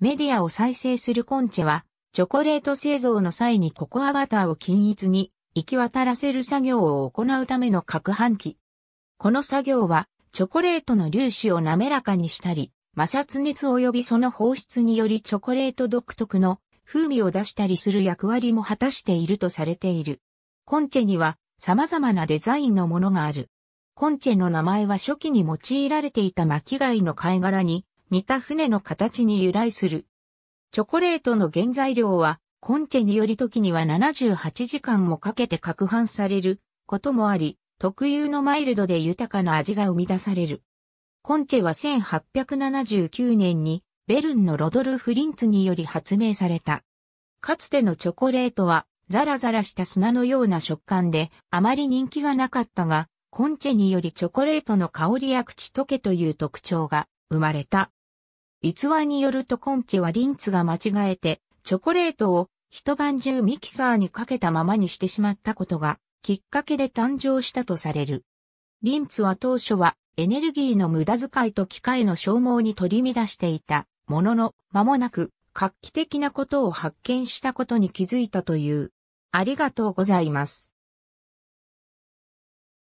メディアを再生するコンチェは、チョコレート製造の際にココアバターを均一に行き渡らせる作業を行うための攪拌機。この作業は、チョコレートの粒子を滑らかにしたり、摩擦熱及びその放出によりチョコレート独特の風味を出したりする役割も果たしているとされている。コンチェには様々なデザインのものがある。コンチェの名前は初期に用いられていた巻貝の貝殻に似た船の形に由来する。チョコレートの原材料は、コンチェにより時には78時間もかけて攪拌されることもあり、特有のマイルドで豊かな味が生み出される。コンチェは1879年にベルンのロドルフ・リンツにより発明された。かつてのチョコレートはザラザラした砂のような食感であまり人気がなかったが、コンチェによりチョコレートの香りや口溶けという特徴が生まれた。逸話によるとコンチはリンツが間違えて、チョコレートを一晩中ミキサーにかけたままにしてしまったことが、きっかけで誕生したとされる。リンツは当初はエネルギーの無駄遣いと機械の消耗に取り乱していたものの、間もなく画期的なことを発見したことに気づいたという。ありがとうございます。